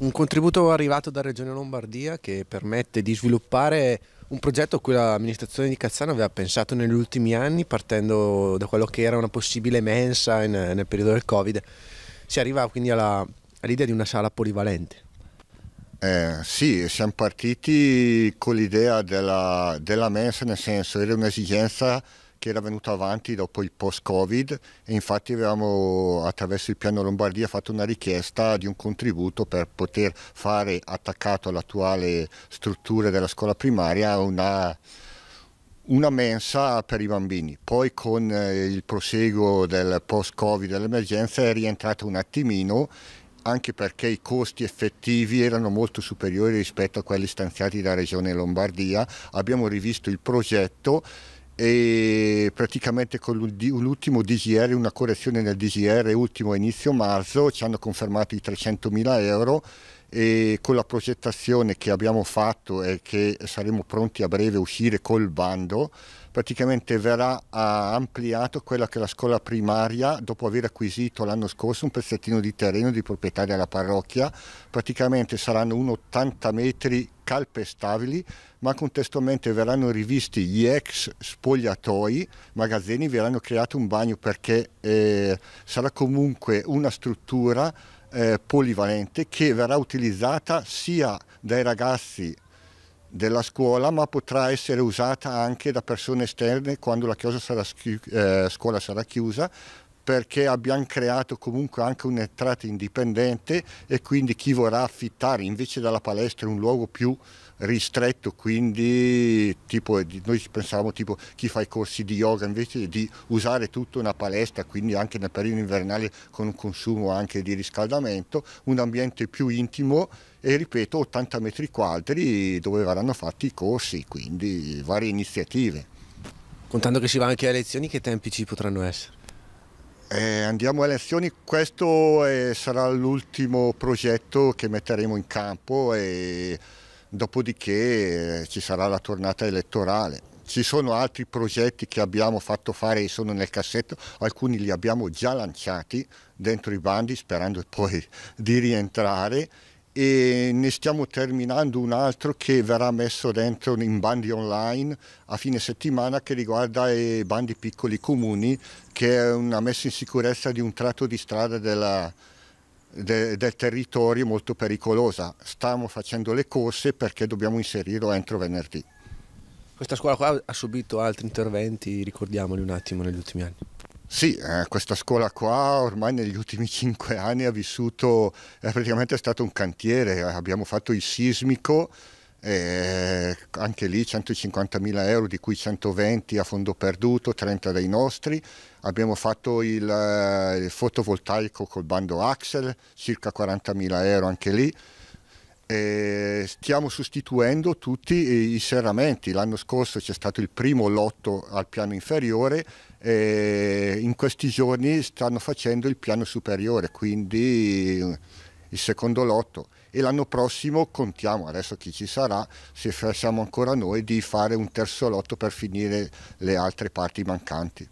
Un contributo arrivato da Regione Lombardia che permette di sviluppare un progetto a cui l'amministrazione di Cazzano aveva pensato negli ultimi anni partendo da quello che era una possibile mensa in, nel periodo del Covid. Si arriva quindi all'idea di una sala polivalente. Eh, sì, siamo partiti con l'idea della, della mensa, nel senso era un'esigenza che era venuto avanti dopo il post-Covid e infatti avevamo attraverso il piano Lombardia fatto una richiesta di un contributo per poter fare attaccato all'attuale struttura della scuola primaria una una mensa per i bambini, poi con eh, il proseguo del post-Covid, dell'emergenza, è rientrata un attimino anche perché i costi effettivi erano molto superiori rispetto a quelli stanziati da Regione Lombardia. Abbiamo rivisto il progetto e praticamente con l'ultimo DGR, una correzione nel DGR ultimo inizio marzo, ci hanno confermato i 300.000 euro e con la progettazione che abbiamo fatto e che saremo pronti a breve uscire col bando, praticamente verrà ah, ampliato quella che è la scuola primaria dopo aver acquisito l'anno scorso un pezzettino di terreno di proprietà della parrocchia, praticamente saranno un 80 metri calpestabili, ma contestualmente verranno rivisti gli ex spogliatoi, magazzini, verranno creato un bagno perché eh, sarà comunque una struttura eh, polivalente che verrà utilizzata sia dai ragazzi della scuola ma potrà essere usata anche da persone esterne quando la sarà eh, scuola sarà chiusa perché abbiamo creato comunque anche un'entrata indipendente e quindi chi vorrà affittare invece dalla palestra un luogo più ristretto, quindi tipo, noi pensavamo tipo chi fa i corsi di yoga invece di usare tutta una palestra, quindi anche nel periodo invernale con un consumo anche di riscaldamento, un ambiente più intimo e ripeto 80 metri quadri dove verranno fatti i corsi, quindi varie iniziative. Contando che si va anche a lezioni, che tempi ci potranno essere? Eh, andiamo a elezioni, questo eh, sarà l'ultimo progetto che metteremo in campo e dopodiché eh, ci sarà la tornata elettorale. Ci sono altri progetti che abbiamo fatto fare e sono nel cassetto, alcuni li abbiamo già lanciati dentro i bandi sperando poi di rientrare e ne stiamo terminando un altro che verrà messo dentro in bandi online a fine settimana che riguarda eh, i bandi piccoli comuni che è una messa in sicurezza di un tratto di strada della, de, del territorio molto pericolosa. Stiamo facendo le corse perché dobbiamo inserirlo entro venerdì. Questa scuola qua ha subito altri interventi, ricordiamoli un attimo, negli ultimi anni. Sì, eh, questa scuola qua ormai negli ultimi cinque anni ha vissuto, eh, è praticamente stato un cantiere, abbiamo fatto il sismico, eh, anche lì 150.000 euro di cui 120 a fondo perduto, 30 dei nostri, abbiamo fatto il, eh, il fotovoltaico col bando Axel, circa 40.000 euro anche lì, eh, stiamo sostituendo tutti i serramenti. L'anno scorso c'è stato il primo lotto al piano inferiore, eh, in questi giorni stanno facendo il piano superiore, quindi il secondo lotto. E l'anno prossimo contiamo, adesso chi ci sarà, se facciamo ancora noi, di fare un terzo lotto per finire le altre parti mancanti.